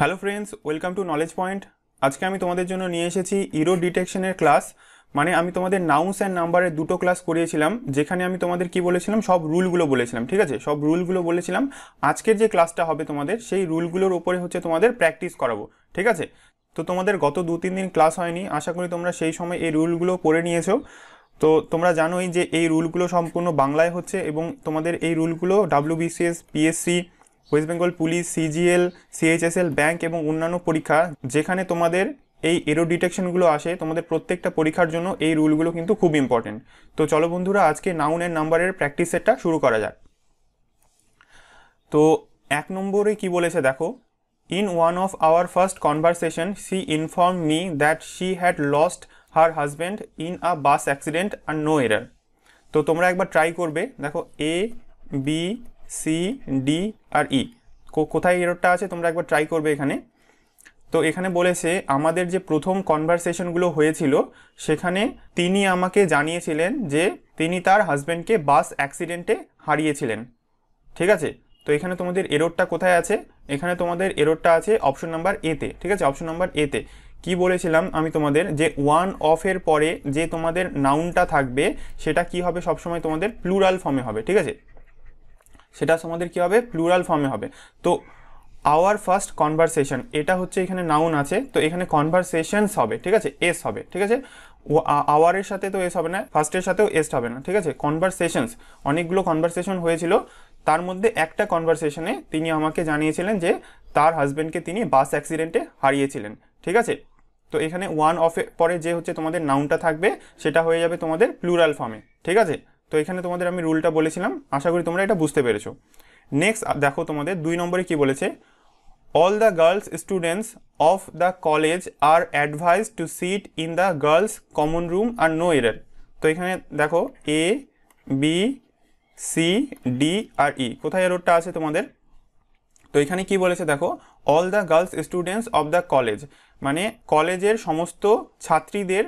Hello friends welcome to knowledge point আজকে আমি তোমাদের জন্য নিয়ে এসেছি ইরো ডিটেকশনের ক্লাস মানে আমি তোমাদের নাউন্স অ্যান্ড নাম্বারের দুটো ক্লাস করিয়েছিলাম যেখানে আমি তোমাদের কি বলেছিলাম সব রুলগুলো বলেছিলাম ঠিক আছে সব রুলগুলো বলেছিলাম আজকের যে ক্লাসটা হবে তোমাদের সেই রুলগুলোর ওপরে হচ্ছে তোমাদের প্র্যাকটিস করাবো ঠিক আছে তো তোমাদের গত দু তিন দিন ক্লাস হয়নি আশা করি তোমরা সেই সময় এই রুলগুলো করে নিয়েছো তো তোমরা জানোই যে এই রুলগুলো সম্পূর্ণ বাংলায় হচ্ছে এবং তোমাদের এই রুলগুলো WBCS PSC West Bengal police CGL CHSL bank এবং অন্যান্য পরীক্ষা যেখানে তোমাদের এই এরো ডিটেকশনগুলো আসে তোমাদের প্রত্যেকটা পরীক্ষার জন্য এই রুলগুলো কিন্তু খুব ইম্পর্টেন্ট তো চলো বন্ধুরা আজকে নাউনের নাম্বারের প্র্যাকটিস সেটটা শুরু করা যাক তো এক নম্বরে কি বলেছে দেখো in one of our first conversation she inform me that she had lost her husband in a bus accident আর নো এরার তো তোমরা একবার ট্রাই করবে দেখো এ বি সি ডি আর ই e। কোথায় এরটা আছে তোমরা একবার ট্রাই করবে এখানে তো এখানে বলেছে আমাদের যে প্রথম কনভারসেশনগুলো হয়েছিল সেখানে তিনি আমাকে জানিয়েছিলেন যে তিনি তার হাজব্যান্ডকে বাস অ্যাক্সিডেন্টে হারিয়েছিলেন ঠিক আছে তো এখানে তোমাদের এরোডটা কোথায় আছে এখানে তোমাদের এরোডটা আছে অপশন নাম্বার এতে ঠিক আছে অপশন নাম্বার এতে কি বলেছিলাম আমি তোমাদের যে ওয়ান অফের পরে যে তোমাদের নাউনটা থাকবে সেটা কি হবে সবসময় তোমাদের প্লুরাল ফর্মে হবে ঠিক আছে সেটা তোমাদের কী হবে প্লুরাল ফর্মে হবে তো আওয়ার ফার্স্ট কনভারসেশন এটা হচ্ছে এখানে নাউন আছে তো এখানে কনভারসেশনস হবে ঠিক আছে এস হবে ঠিক আছে আওয়ারের সাথে তো এস হবে না ফার্স্টের সাথেও এস হবে না ঠিক আছে কনভারসেশনস অনেকগুলো কনভারসেশন হয়েছিল তার মধ্যে একটা কনভারসেশনে তিনি আমাকে জানিয়েছিলেন যে তার হাজব্যান্ডকে তিনি বাস অ্যাক্সিডেন্টে হারিয়েছিলেন ঠিক আছে তো এখানে ওয়ান অফের পরে যে হচ্ছে তোমাদের নাউনটা থাকবে সেটা হয়ে যাবে তোমাদের প্লুরাল ফর্মে ঠিক আছে তো এখানে তোমাদের আমি রুলটা বলেছিলাম আশা করি তোমরা এটা বুঝতে পেরেছো নেক্সট দেখো তোমাদের দুই নম্বরে কি বলেছে all the girls students of the college are advise to sit in the girls common room আর নো এরার তো এখানে দেখো এ বি সি ডি আর ই e। কোথায় এরোডটা আছে তোমাদের তো এখানে কি বলেছে দেখো all the girls students of the college মানে কলেজের সমস্ত ছাত্রীদের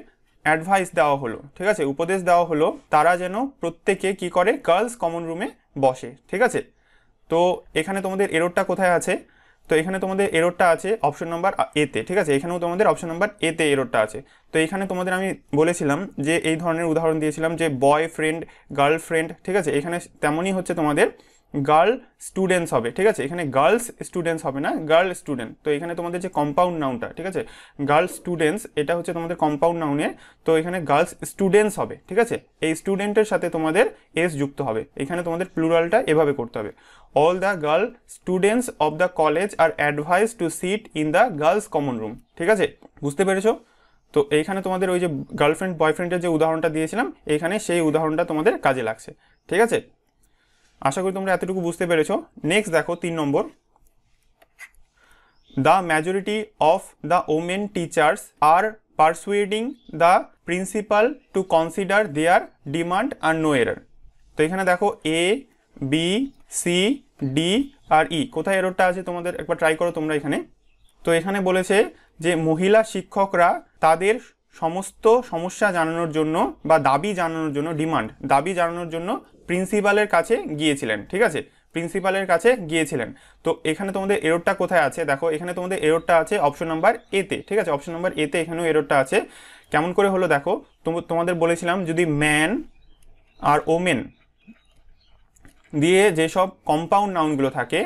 অ্যাডভাইস দেওয়া হলো ঠিক আছে উপদেশ দেওয়া হলো তারা যেন প্রত্যেকে কি করে গার্লস কমন রুমে বসে ঠিক আছে তো এখানে তোমাদের এরোডটা কোথায় আছে তো এখানে তোমাদের এরোডটা আছে অপশন নাম্বার এতে ঠিক আছে এখানেও তোমাদের অপশন নাম্বার এতে এরোডটা আছে তো এখানে তোমাদের আমি বলেছিলাম যে এই ধরনের উদাহরণ দিয়েছিলাম যে বয় ফ্রেন্ড গার্লফ্রেন্ড ঠিক আছে এখানে তেমনই হচ্ছে তোমাদের গার্ল স্টুডেন্টস হবে ঠিক আছে এখানে গার্লস স্টুডেন্টস হবে না গার্ল স্টুডেন্ট তো এখানে তোমাদের যে কম্পাউন্ড নাউনটা ঠিক আছে গার্ল স্টুডেন্টস এটা হচ্ছে তোমাদের কম্পাউন্ড নাউনে তো এখানে গার্লস স্টুডেন্টস হবে ঠিক আছে এই স্টুডেন্টের সাথে তোমাদের এস যুক্ত হবে এখানে তোমাদের প্লুরালটা এভাবে করতে হবে all the girl students of the college are advise to sit in the girls common room ঠিক আছে বুঝতে পেরেছো তো এইখানে তোমাদের ওই যে গার্লফ্রেন্ড বয়ফ্রেন্ডের যে উদাহরণটা দিয়েছিলাম এইখানে সেই উদাহরণটা তোমাদের কাজে লাগছে ঠিক আছে আশা করি তোমরা এতটুকু বুঝতে পেরেছো নেক্সট দেখো তিন নম্বর the majority of the women teachers are persuading the principal to consider their demand আর নো এরার তো এখানে দেখো এ বি সি ডি আর ই e। কোথায় এরোরটা আছে তোমাদের একবার ট্রাই করো তোমরা এখানে তো এখানে বলেছে যে মহিলা শিক্ষকরা তাদের সমস্ত সমস্যা জানানোর জন্য বা দাবি জানানোর জন্য ডিমান্ড দাবি জানানোর জন্য প্রিন্সিপালের কাছে গিয়েছিলেন ঠিক আছে প্রিন্সিপালের কাছে গিয়েছিলেন তো এখানে তোমাদের এরোরটা কোথায় আছে দেখো এখানে তোমাদের এরোরটা আছে অপশন নাম্বার এতে ঠিক আছে অপশন নাম্বার এতে এখানেও এরোরটা আছে কেমন করে হলো দেখো তোমাদের বলেছিলাম যদি ম্যান আর ওমেন দিয়ে যেসব কম্পাউন্ড নাউনগুলো থাকে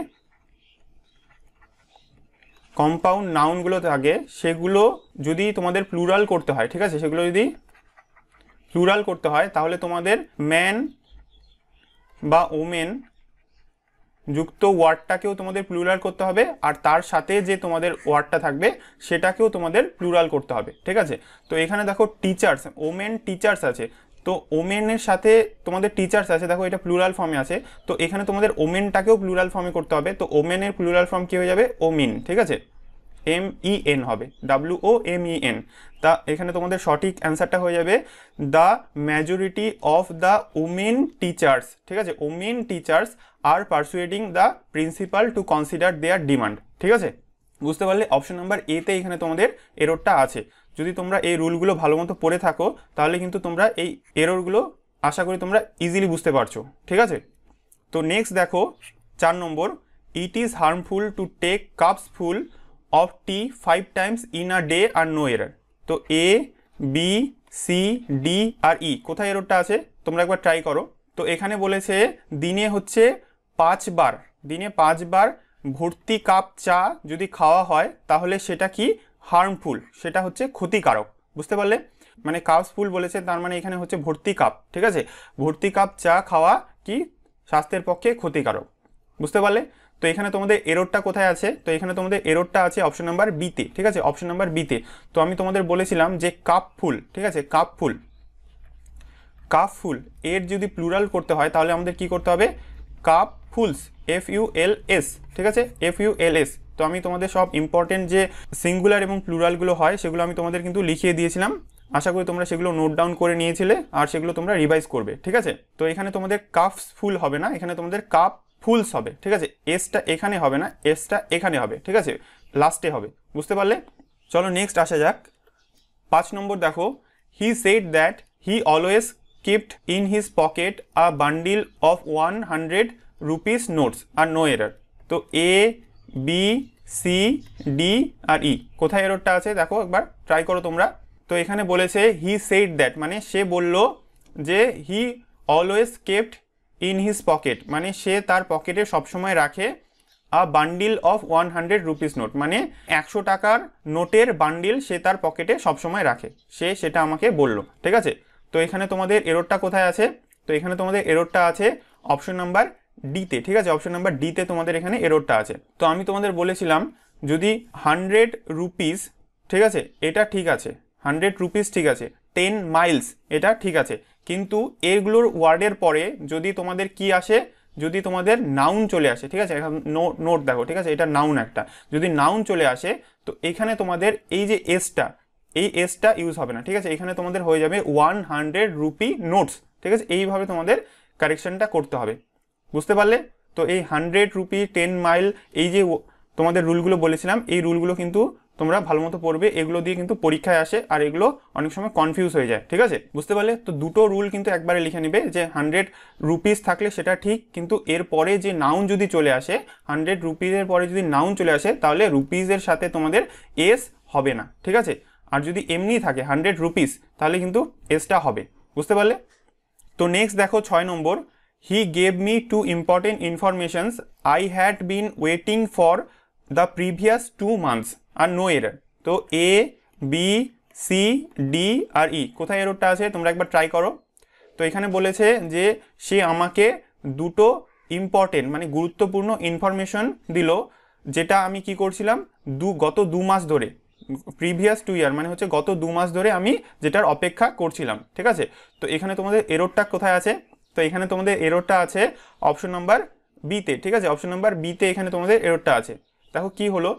কম্পাউন্ড নাউনগুলো থাকে সেগুলো যদি তোমাদের প্লুরাল করতে হয় ঠিক আছে সেগুলো যদি প্লুরাল করতে হয় তাহলে তোমাদের ম্যান বা ওমেন যুক্ত ওয়ার্ডটাকেও তোমাদের প্লুরাল করতে হবে আর তার সাথে যে তোমাদের ওয়ার্ডটা থাকবে সেটাকেও তোমাদের প্লুরাল করতে হবে ঠিক আছে তো এখানে দেখো টিচার্স ওমেন টিচার্স আছে তো ওমেনের সাথে তোমাদের টিচার্স আছে দেখো এটা প্লুরাল ফর্মে আছে তো এখানে তোমাদের ওমেনটাকেও প্লুরাল ফর্মে করতে হবে তো ওমেনের প্লুরাল ফর্ম কী হয়ে যাবে ওমিন ঠিক আছে এম ই এন হবে W O M E N তা এখানে তোমাদের সঠিক অ্যান্সারটা হয়ে যাবে the majority of the women teachers ঠিক আছে women teachers are persuading the principal to consider their demand ঠিক আছে বুঝতে পারলে অপশন নাম্বার এতে এখানে তোমাদের এরোরটা আছে যদি তোমরা এই রুলগুলো ভালো মতো পড়ে থাকো তাহলে কিন্তু তোমরা এই এরোরগুলো আশা করি তোমরা ইজিলি বুঝতে পারছো ঠিক আছে তো নেক্সট দেখো চার নম্বর it is harmful to take cups full of tea five times in a day আর নো এরার তো এ বি সি ডি আর ই কোথায় এররটা আছে তোমরা একবার ট্রাই করো তো এখানে বলেছে দিনে হচ্ছে পাঁচবার দিনে পাঁচবার ভর্তি কাপ চা যদি খাওয়া হয় তাহলে সেটা কি হার্মফুল সেটা হচ্ছে ক্ষতিকারক বুঝতে পারলে মানে কাপসফুল বলেছে তার মানে এখানে হচ্ছে ভর্তি কাপ ঠিক আছে ভর্তি কাপ চা খাওয়া কি স্বাস্থ্যের পক্ষে ক্ষতিকারক বুঝতে পারলে তো এখানে তোমাদের এরোডটা কোথায় আছে তো এখানে তোমাদের এরোডটা আছে অপশন নাম্বার বিতে ঠিক আছে অপশন নাম্বার বিতে তো আমি তোমাদের বলেছিলাম যে কাপ ফুল ঠিক আছে কাপ ফুল কাপ ফুল এর যদি প্লুরাল করতে হয় তাহলে আমাদের কি করতে হবে cupfuls F U L S ঠিক আছে এফ ইউ এল এস তো আমি তোমাদের সব ইম্পর্টেন্ট যে সিঙ্গুলার এবং প্লুরালগুলো হয় সেগুলো আমি তোমাদের কিন্তু লিখিয়ে দিয়েছিলাম আশা করি তোমরা সেগুলো নোট ডাউন করে নিয়েছিলে আর সেগুলো তোমরা রিভাইজ করবে ঠিক আছে তো এখানে তোমাদের কাপস ফুল হবে না এখানে তোমাদের কাপ ফুলস হবে ঠিক আছে এসটা এখানে হবে না এসটা এখানে হবে ঠিক আছে লাস্টে হবে বুঝতে পারলে চলো নেক্সট আসা যাক পাঁচ নম্বর দেখো he said that he always kept in his pocket a bundle of one hundred rupees notes আর নো এরার তো এ বি সি ডি আর ই e। কোথায় এরোরটা আছে দেখো একবার ট্রাই করো তোমরা তো এখানে বলেছে হি সেড দ্যাট মানে সে বলল যে he always kept in his pocket মানে সে তার পকেটে সবসময় রাখে a bundle of one hundred rupees note মানে একশো টাকার নোটের বান্ডিল সে তার পকেটে সবসময় রাখে সে সেটা আমাকে বলল ঠিক আছে তো এখানে তোমাদের এরোডটা কোথায় আছে তো এখানে তোমাদের এরোডটা আছে অপশন নাম্বার ডিতে ঠিক আছে অপশন নাম্বার ডিতে তোমাদের এখানে এরোডটা আছে তো আমি তোমাদের বলেছিলাম যদি হান্ড্রেড রুপিস ঠিক আছে এটা ঠিক আছে হান্ড্রেড রুপিস ঠিক আছে টেন মাইলস এটা ঠিক আছে কিন্তু এগুলোর ওয়ার্ডের পরে যদি তোমাদের কি আসে যদি তোমাদের নাউন চলে আসে ঠিক আছে এখন নোট দেখো ঠিক আছে এটা নাউন একটা যদি নাউন চলে আসে তো এখানে তোমাদের এই যে এসটা এই এসটা ইউজ হবে না ঠিক আছে এখানে তোমাদের হয়ে যাবে ওয়ান হান্ড্রেড রুপি নোটস ঠিক আছে এইভাবে তোমাদের কারেকশনটা করতে হবে বুঝতে পারলে তো এই হান্ড্রেড রুপি টেন মাইল এই যে তোমাদের রুলগুলো বলেছিলাম এই রুলগুলো কিন্তু তোমরা ভালো মতো পড়বে এগুলো দিয়ে কিন্তু পরীক্ষায় আসে আর এগুলো অনেক সময় কনফিউজ হয়ে যায় ঠিক আছে বুঝতে পারলে তো দুটো রুল কিন্তু একবারে লিখে নেবে যে হান্ড্রেড রুপিস থাকলে সেটা ঠিক কিন্তু এর পরে যে নাউন যদি চলে আসে হান্ড্রেড রুপিসের পরে যদি নাউন চলে আসে তাহলে রুপিজের সাথে তোমাদের এস হবে না ঠিক আছে আর যদি এমনি থাকে হান্ড্রেড রুপিস তাহলে কিন্তু এসটা হবে বুঝতে পারলে তো নেক্সট দেখো ছয় নম্বর he gave me two important informations I had been waiting for the previous two months আর নো এরার তো এ বি সি ডি আর ই e। কোথায় এরোরটা আছে তোমরা একবার ট্রাই করো তো এখানে বলেছে যে সে আমাকে দুটো ইম্পর্টেন্ট মানে গুরুত্বপূর্ণ ইনফরমেশন দিল যেটা আমি কি করছিলাম দু গত দু মাস ধরে প্রিভিয়াস টু ইয়ার মানে হচ্ছে গত দু মাস ধরে আমি যেটার অপেক্ষা করছিলাম ঠিক আছে তো এখানে তোমাদের এরোরটা কোথায় আছে তো এখানে তোমাদের এরোরটা আছে অপশন নাম্বার বিতে ঠিক আছে অপশন নাম্বার বিতে এখানে তোমাদের এরোরটা আছে দেখো কি হলো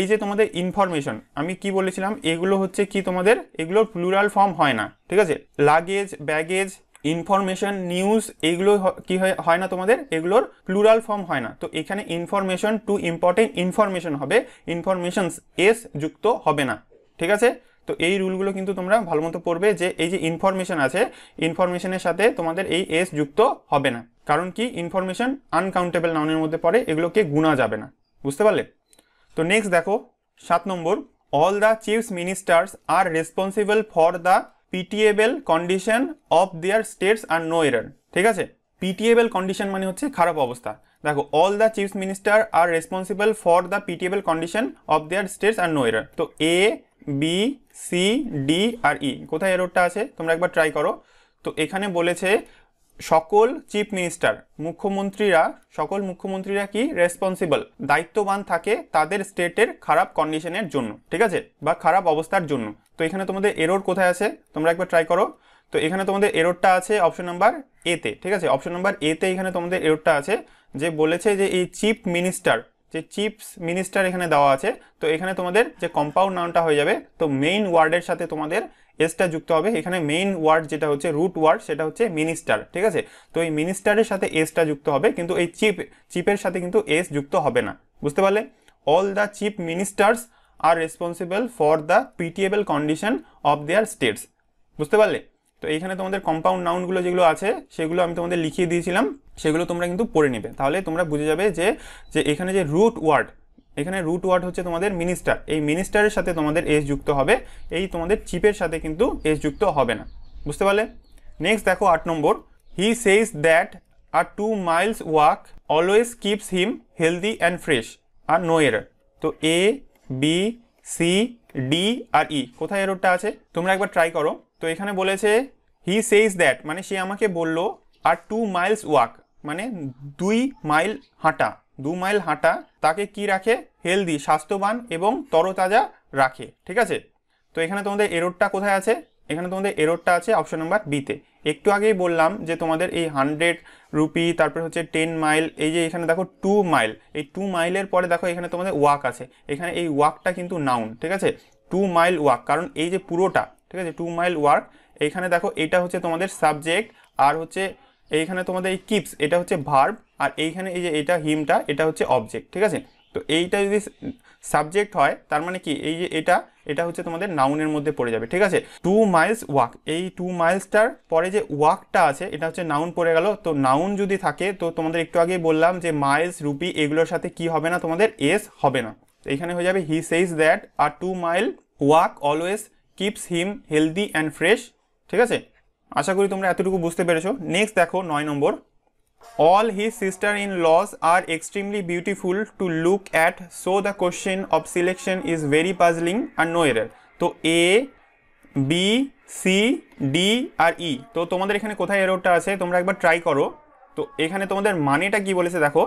এই যে তোমাদের ইনফরমেশন আমি কি বলেছিলাম এগুলো হচ্ছে কি তোমাদের এগুলোর প্লুরাল ফর্ম হয় না ঠিক আছে লাগেজ ব্যাগেজ ইনফরমেশন নিউজ এগুলো কি হয় না তোমাদের এগুলোর প্লুরাল ফর্ম হয় না তো এখানে ইনফরমেশন টু ইম্পর্টেন্ট ইনফরমেশন হবে ইনফরমেশনস এস যুক্ত হবে না ঠিক আছে তো এই রুলগুলো কিন্তু তোমরা ভালো মতো পড়বে যে এই যে ইনফরমেশন আছে ইনফরমেশনের সাথে তোমাদের এই এস যুক্ত হবে না কারণ কি ইনফরমেশন আনকাউন্টেবল নাউনের মধ্যে পড়ে এগুলোকে গুণা যাবে না বুঝতে পারলে তো নেক্সট দেখো সাত নম্বর all the chiefs ministers are responsible for the pitiable condition of their states আর নো এরার ঠিক আছে পিটিএবেল কন্ডিশন মানে হচ্ছে খারাপ অবস্থা দেখো all the chiefs minister are responsible for the pitiable condition of their states আর নো এরার তো এ বি সি ডি আর ই কোথায় এরোরটা আছে তোমরা একবার ট্রাই করো তো এখানে বলেছে সকল চিফ মিনিস্টার মুখ্যমন্ত্রীরা সকল মুখ্যমন্ত্রীরা কি রেসপন্সিবল দায়িত্ববান থাকে তাদের স্টেটের খারাপ কন্ডিশনের জন্য ঠিক আছে বা খারাপ অবস্থার জন্য তো এখানে তোমাদের এরোর কোথায় আছে তোমরা একবার ট্রাই করো তো এখানে তোমাদের এরোরটা আছে অপশন নাম্বার এতে ঠিক আছে অপশন নাম্বার এতে এখানে তোমাদের এরোরটা আছে যে বলেছে যে এই চিফ মিনিস্টার যে চিপস মিনিস্টার এখানে দেওয়া আছে তো এখানে তোমাদের যে কম্পাউন্ড নাউনটা হয়ে যাবে তো মেইন ওয়ার্ডের সাথে তোমাদের এসটা যুক্ত হবে এখানে মেইন ওয়ার্ড যেটা হচ্ছে রুট ওয়ার্ড সেটা হচ্ছে মিনিস্টার ঠিক আছে তো এই মিনিস্টারের সাথে এসটা যুক্ত হবে কিন্তু এই চিপ চিপের সাথে কিন্তু এস যুক্ত হবে না বুঝতে পারলে all the chief ministers are responsible for the pitiable condition of their states বুঝতে পারলে তো এইখানে তোমাদের কম্পাউন্ড নাউনগুলো যেগুলো আছে সেগুলো আমি তোমাদের লিখিয়ে দিয়েছিলাম সেগুলো তোমরা কিন্তু পড়ে নেবে তাহলে তোমরা বুঝে যাবে যে যে এখানে যে রুট ওয়ার্ড এখানে রুট ওয়ার্ড হচ্ছে তোমাদের মিনিস্টার এই মিনিস্টারের সাথে তোমাদের এস যুক্ত হবে এই তোমাদের চিপের সাথে কিন্তু এস যুক্ত হবে না বুঝতে পারলে নেক্সট দেখো আট নম্বর হি সেইজ দ্যাট আর two miles walk always keeps him healthy and fresh আর নো এরার তো এ বি সি ডি আর ই কোথায় এরোডটা আছে তোমরা একবার ট্রাই করো তো এখানে বলেছে হি সেইজ দ্যাট মানে সে আমাকে বলল আর টু মাইলস ওয়াক মানে দুই মাইল হাঁটা দু মাইল হাঁটা তাকে কি রাখে হেলদি স্বাস্থ্যবান এবং তরতাজা রাখে ঠিক আছে তো এখানে তোমাদের এরোডটা কোথায় আছে এখানে তোমাদের এরোডটা আছে অপশন নাম্বার বিতে একটু আগেই বললাম যে তোমাদের এই হান্ড্রেড রুপি তারপর হচ্ছে টেন মাইল এই যে এখানে দেখো টু মাইল এই টু মাইলের পরে দেখো এখানে তোমাদের ওয়াক আছে এখানে এই ওয়াকটা কিন্তু নাউন ঠিক আছে টু মাইল ওয়াক কারণ এই যে পুরোটা ঠিক আছে টু মাইল ওয়ার্ক এইখানে দেখো এটা হচ্ছে তোমাদের সাবজেক্ট আর হচ্ছে এইখানে তোমাদের এই কিপস এটা হচ্ছে ভার্ব আর এইখানে এই যে এটা হিমটা এটা হচ্ছে অবজেক্ট ঠিক আছে তো এইটা যদি সাবজেক্ট হয় তার মানে কি এই যে এটা এটা হচ্ছে তোমাদের নাউনের মধ্যে পড়ে যাবে ঠিক আছে টু মাইলস ওয়াক এই টু মাইলসটার পরে যে ওয়াকটা আছে এটা হচ্ছে নাউন পড়ে গেল তো নাউন যদি থাকে তো তোমাদের একটু আগে বললাম যে মাইলস রুপি এগুলোর সাথে কি হবে না তোমাদের এস হবে না তো এখানে হয়ে যাবে হি সেইজ দ্যাট আর two mile walk always keeps him healthy and fresh ঠিক আছে আশা করি তোমরা এতটুকু বুঝতে পেরেছো নেক্সট দেখো নয় নম্বর All his sister-in-laws are extremely beautiful to look at, so the question of selection is very puzzling and no error. তো এ বি সি ডি আর ই e. তো তোমাদের এখানে কোথায় এরোরটা আছে তোমরা একবার ট্রাই করো তো এখানে তোমাদের মানেটা কি বলেছে দেখো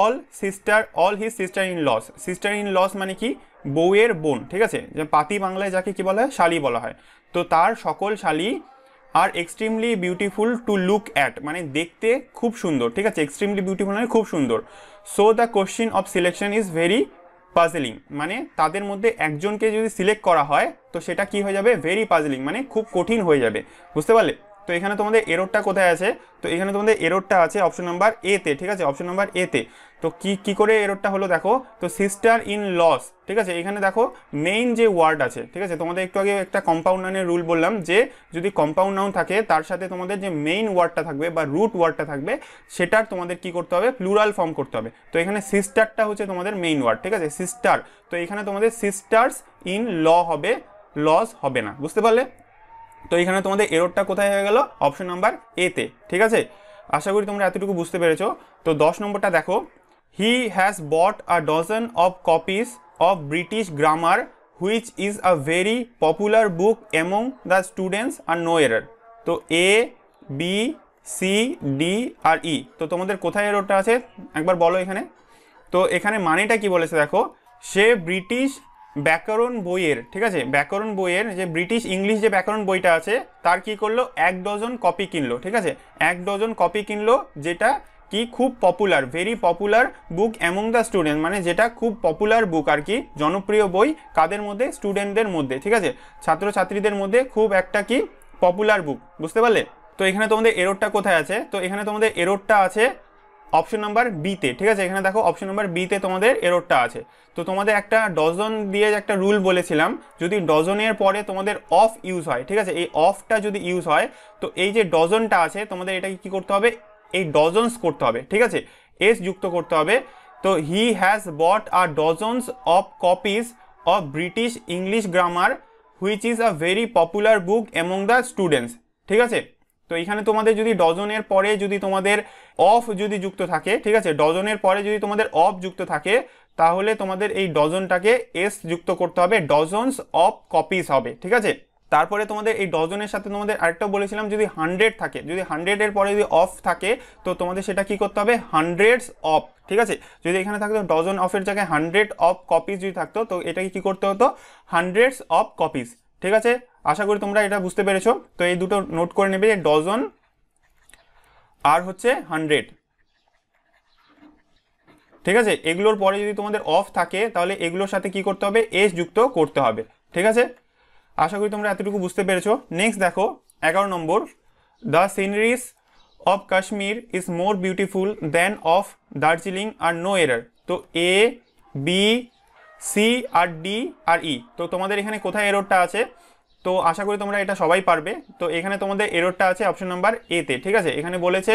all sister all his sister in laws sister in laws মানে কি বউয়ের বোন ঠিক আছে যে পাতি বাংলায় যাকে কি বলা হয় শালি বলা হয় তো তার সকল শালি are extremely beautiful to look at মানে দেখতে খুব সুন্দর ঠিক আছে এক্সট্রিমলি বিউটিফুল মানে খুব সুন্দর so the question of selection is very puzzling মানে তাদের মধ্যে একজনকে যদি সিলেক্ট করা হয় তো সেটা কি হয়ে যাবে ভেরি পাজলিং মানে খুব কঠিন হয়ে যাবে বুঝতে পারলে তো এখানে তোমাদের এরোরটা কোথায় আছে তো এখানে তোমাদের এরোরটা আছে অপশন নাম্বার এতে ঠিক আছে অপশন নাম্বার এতে তো কি কি করে এরোডটা হলো দেখো তো সিস্টার ইন লস ঠিক আছে এখানে দেখো মেইন যে ওয়ার্ড আছে ঠিক আছে তোমাদের একটু আগে একটা কম্পাউন্ড নাউনের রুল বললাম যে যদি কম্পাউন্ড নাউন থাকে তার সাথে তোমাদের যে মেইন ওয়ার্ডটা থাকবে বা রুট ওয়ার্ডটা থাকবে সেটার তোমাদের কি করতে হবে প্লুরাল ফর্ম করতে হবে তো এখানে সিস্টারটা হচ্ছে তোমাদের মেইন ওয়ার্ড ঠিক আছে সিস্টার তো এখানে তোমাদের সিস্টার্স ইন ল হবে লস হবে না বুঝতে পারলে তো এখানে তোমাদের এরোডটা কোথায় হয়ে গেল অপশন নাম্বার এতে ঠিক আছে আশা করি তোমরা এতটুকু বুঝতে পেরেছো তো দশ নম্বরটা দেখো He has bought a dozen of copies of British Grammar which is a very popular book among the students and no error. তো এ বি সি ডি আর ই e। তো তোমাদের কোথায় এরোটা আছে একবার বলো এখানে তো এখানে মানেটা কি বলেছে দেখো সে ব্রিটিশ ব্যাকরণ বইয়ের ঠিক আছে ব্যাকরণ বইয়ের যে ব্রিটিশ ইংলিশ যে ব্যাকরণ বইটা আছে তার কি করলো এক ডজন কপি কিনলো ঠিক আছে এক ডজন কপি কিনলো যেটা কি খুব popular very popular book among the student মানে যেটা খুব পপুলার বুক আর কি জনপ্রিয় বই কাদের মধ্যে স্টুডেন্টদের মধ্যে ঠিক আছে ছাত্রছাত্রীদের মধ্যে খুব একটা কি পপুলার বুক বুঝতে পারলে তো এখানে তোমাদের এরোডটা কোথায় আছে তো এখানে তোমাদের এরোডটা আছে অপশন নাম্বার বিতে ঠিক আছে এখানে দেখো অপশন নাম্বার বিতে তোমাদের এরোডটা আছে তো তোমাদের একটা ডজন দিয়ে একটা রুল বলেছিলাম যদি ডজনের পরে তোমাদের অফ ইউজ হয় ঠিক আছে এই অফটা যদি ইউজ হয় তো এই যে ডজনটা আছে তোমাদের এটাকে কী করতে হবে এই ডজনস করতে হবে ঠিক আছে এস যুক্ত করতে হবে তো he has bought a dozens of copies of British English grammar which is a very popular book among the students ঠিক আছে তো এখানে তোমাদের যদি ডজনের পরে যদি তোমাদের অফ যদি যুক্ত থাকে ঠিক আছে ডজনের পরে যদি তোমাদের অফ যুক্ত থাকে তাহলে তোমাদের এই ডজনটাকে এস যুক্ত করতে হবে ডজনস অফ কপিস হবে ঠিক আছে তারপরে তোমাদের এই ডজনের সাথে তোমাদের আরেকটা বলেছিলাম যদি হান্ড্রেড থাকে যদি হান্ড্রেডের পরে যদি অফ থাকে তো তোমাদের সেটা কি করতে হবে হান্ড্রেডস অফ ঠিক আছে যদি এখানে থাকতো ডজন অফের জায়গায় হান্ড্রেড অফ কপিস যদি থাকতো তো এটাকে কি করতে হতো হান্ড্রেডস অফ কপিস ঠিক আছে আশা করি তোমরা এটা বুঝতে পেরেছো তো এই দুটো নোট করে নেবে ডজন আর হচ্ছে হান্ড্রেড ঠিক আছে এগুলোর পরে যদি তোমাদের অফ থাকে তাহলে এগুলোর সাথে কি করতে হবে এস যুক্ত করতে হবে ঠিক আছে আশা করি তোমরা এতটুকু বুঝতে পেরেছো নেক্সট দেখো এগারো নম্বর the sceneries of Kashmir is more beautiful than of Darjeeling আর নো এরার তো এ বি সি আর ডি আর ই তো তোমাদের এখানে কোথায় এরোরটা আছে তো আশা করি তোমরা এটা সবাই পারবে তো এখানে তোমাদের এরোরটা আছে অপশন নাম্বার এতে ঠিক আছে এখানে বলেছে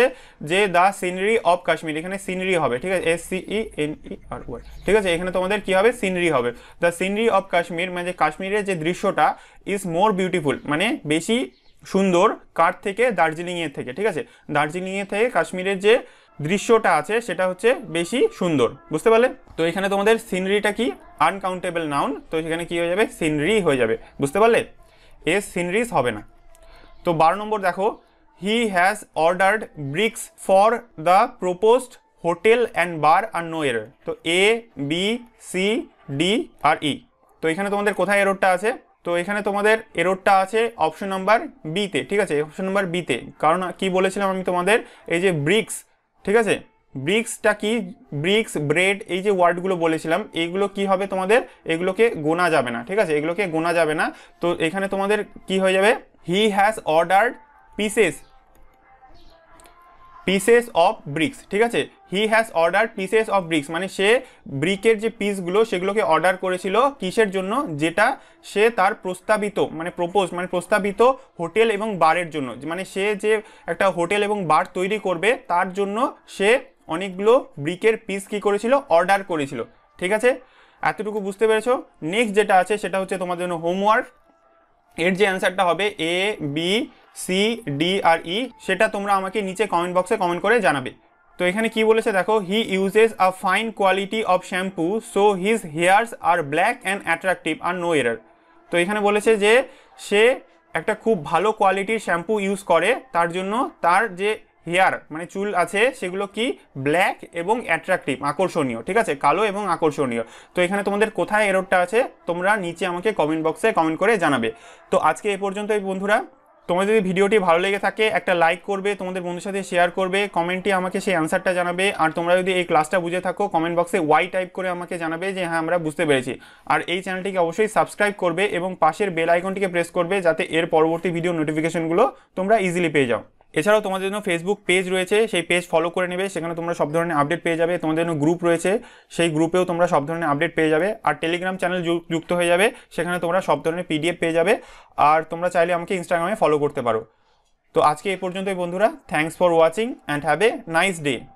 যে দ্য সিনারি অফ কাশ্মীর এখানে সিনারি হবে ঠিক আছে এস সিই এন ই আর ওয়াই ঠিক আছে এখানে তোমাদের কি হবে সিনারি হবে দ্য সিনারি অফ কাশ্মীর মানে কাশ্মীরের যে দৃশ্যটা ইজ মোর বিউটিফুল মানে বেশি সুন্দর কার থেকে দার্জিলিংয়ের থেকে ঠিক আছে দার্জিলিংয়ের থেকে কাশ্মীরের যে দৃশ্যটা আছে সেটা হচ্ছে বেশি সুন্দর বুঝতে পারলে তো এখানে তোমাদের সিনারিটা কি আনকাউন্টেবল নাউন তো সেখানে কি হয়ে যাবে সিনারি হয়ে যাবে বুঝতে পারলে এস সিনরিস হবে না তো বারো নম্বর দেখো he has ordered bricks for the proposed hotel and bar আর নো এর তো এ বি সি ডি আর ই তো এখানে তোমাদের কোথায় এরোডটা আছে তো এখানে তোমাদের এরোডটা আছে অপশন নাম্বার বিতে ঠিক আছে অপশন নাম্বার বিতে কারণ কি বলেছিলাম আমি তোমাদের এই যে ব্রিক্স ঠিক আছে ব্রিক্সটা কি ব্রিক্স ব্রেড এই যে ওয়ার্ডগুলো বলেছিলাম এইগুলো কি হবে তোমাদের এগুলোকে গোনা যাবে না ঠিক আছে এগুলোকে গোনা যাবে না তো এখানে তোমাদের কি হয়ে যাবে he has ordered pieces pieces of bricks ঠিক আছে he has order pieces of bricks মানে সে ব্রিকের যে পিসগুলো সেগুলোকে অর্ডার করেছিল কিসের জন্য যেটা সে তার প্রস্তাবিত মানে প্রপোজ মানে প্রস্তাবিত হোটেল এবং বারের জন্য মানে সে যে একটা হোটেল এবং বার তৈরি করবে তার জন্য সে অনেকগুলো ব্রিকের পিস কি করেছিল অর্ডার করেছিল ঠিক আছে এতটুকু বুঝতে পেরেছো নেক্সট যেটা আছে সেটা হচ্ছে তোমার জন্য হোমওয়ার্ক এর যে অ্যান্সারটা হবে এ বি সি ডি আর ই e, সেটা তোমরা আমাকে নিচে কমেন্ট বক্সে কমেন্ট করে জানাবে তো এখানে কি বলেছে দেখো he uses a fine quality of shampoo so his hairs are black and attractive আর নো এরার তো এখানে বলেছে যে সে একটা খুব ভালো কোয়ালিটির শ্যাম্পু ইউজ করে তার জন্য তার যে হেয়ার মানে চুল আছে সেগুলো কি ব্ল্যাক এবং অ্যাট্রাকটিভ আকর্ষণীয় ঠিক আছে কালো এবং আকর্ষণীয় তো এখানে তোমাদের কোথায় এরোডটা আছে তোমরা নিচে আমাকে কমেন্ট বক্সে কমেন্ট করে জানাবে তো আজকে এ পর্যন্তই বন্ধুরা তোমাদের যদি ভিডিওটি ভালো লেগে থাকে একটা লাইক করবে তোমাদের বন্ধুর সাথে শেয়ার করবে কমেন্টে আমাকে সেই অ্যান্সারটা জানাবে আর তোমরা যদি এই ক্লাসটা বুঝে থাকো কমেন্ট বক্সে ওয়াই টাইপ করে আমাকে জানাবে যে হ্যাঁ আমরা বুঝতে পেরেছি আর এই চ্যানেলটিকে অবশ্যই সাবস্ক্রাইব করবে এবং পাশের বেল আইকনটিকে প্রেস করবে যাতে এর পরবর্তী ভিডিও নোটিফিকেশনগুলো তোমরা ইজিলি পেয়ে যাও এছাড়াও তোমাদের জন্য ফেসবুক পেজ রয়েছে সেই পেজ ফলো করে নেবে সেখানে তোমরা সব ধরনের আপডেট পেয়ে যাবে তোমাদের জন্য গ্রুপ রয়েছে সেই গ্রুপেও তোমরা সব ধরনের আপডেট পেয়ে যাবে আর টেলিগ্রাম চ্যানেল যুক্ত হয়ে যাবে সেখানে তোমরা সব ধরনের পিডিএফ পেয়ে যাবে আর তোমরা চাইলে আমাকে ইনস্টাগ্রামে ফলো করতে পারো তো আজকে এই পর্যন্তই বন্ধুরা thanks for watching and have a nice day